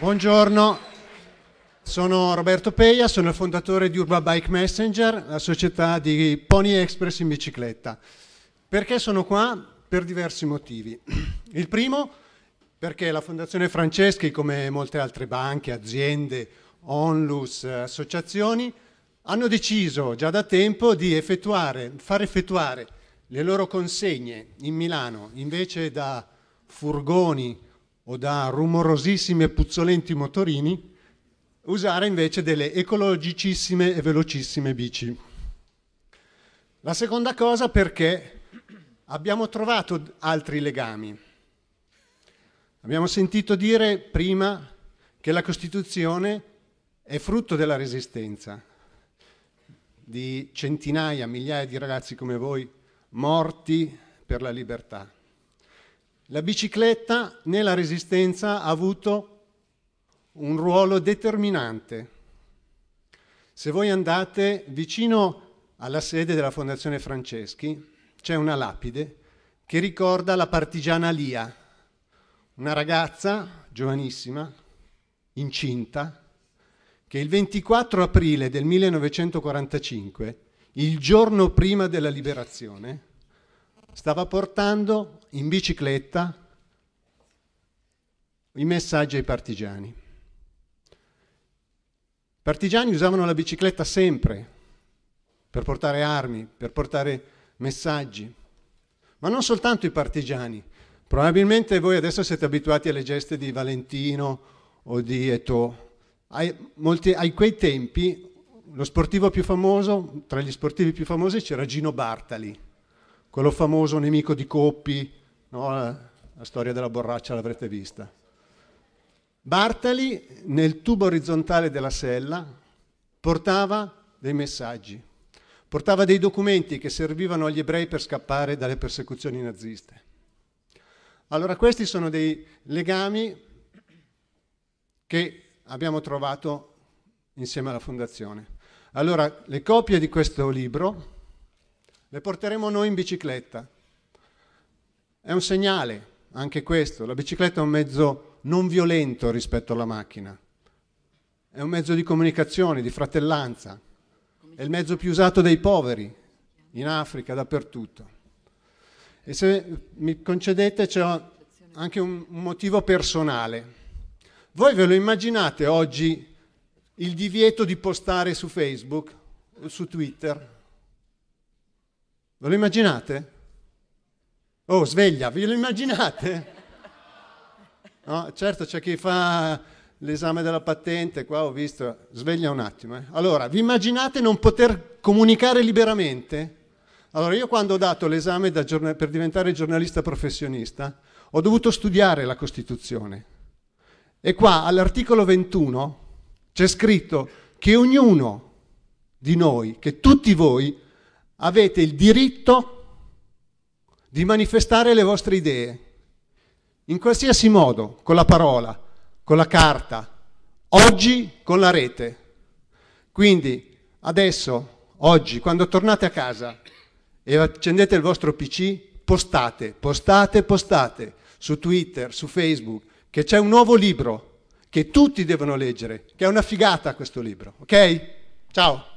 Buongiorno, sono Roberto Peia, sono il fondatore di Urba Bike Messenger, la società di Pony Express in bicicletta. Perché sono qua? Per diversi motivi. Il primo, perché la Fondazione Franceschi, come molte altre banche, aziende, onlus, associazioni, hanno deciso già da tempo di effettuare, far effettuare le loro consegne in Milano invece da furgoni o da rumorosissimi e puzzolenti motorini, usare invece delle ecologicissime e velocissime bici. La seconda cosa perché abbiamo trovato altri legami. Abbiamo sentito dire prima che la Costituzione è frutto della resistenza di centinaia, migliaia di ragazzi come voi morti per la libertà. La bicicletta nella resistenza ha avuto un ruolo determinante. Se voi andate vicino alla sede della Fondazione Franceschi, c'è una lapide che ricorda la partigiana Lia, una ragazza giovanissima, incinta, che il 24 aprile del 1945, il giorno prima della liberazione, stava portando in bicicletta i messaggi ai partigiani. I partigiani usavano la bicicletta sempre per portare armi, per portare messaggi, ma non soltanto i partigiani. Probabilmente voi adesso siete abituati alle geste di Valentino o di Eto. A, molti, ai quei tempi lo sportivo più famoso, tra gli sportivi più famosi c'era Gino Bartali quello famoso nemico di Coppi, no? la storia della borraccia l'avrete vista. Bartali nel tubo orizzontale della sella portava dei messaggi, portava dei documenti che servivano agli ebrei per scappare dalle persecuzioni naziste. Allora questi sono dei legami che abbiamo trovato insieme alla fondazione. Allora le copie di questo libro le porteremo noi in bicicletta. È un segnale, anche questo, la bicicletta è un mezzo non violento rispetto alla macchina, è un mezzo di comunicazione, di fratellanza, è il mezzo più usato dai poveri, in Africa, dappertutto. E se mi concedete c'è anche un motivo personale. Voi ve lo immaginate oggi il divieto di postare su Facebook, o su Twitter, Ve lo immaginate? Oh, sveglia, ve lo immaginate? No, certo c'è chi fa l'esame della patente, qua ho visto, sveglia un attimo. Eh. Allora, vi immaginate non poter comunicare liberamente? Allora, io quando ho dato l'esame da giorn- per diventare giornalista professionista, ho dovuto studiare la Costituzione. E qua all'articolo 21 c'è scritto che ognuno di noi, che tutti voi, avete il diritto di manifestare le vostre idee, in qualsiasi modo, con la parola, con la carta, oggi con la rete. Quindi adesso, oggi, quando tornate a casa e accendete il vostro PC, postate, postate, postate su Twitter, su Facebook, che c'è un nuovo libro che tutti devono leggere, che è una figata questo libro, ok? Ciao!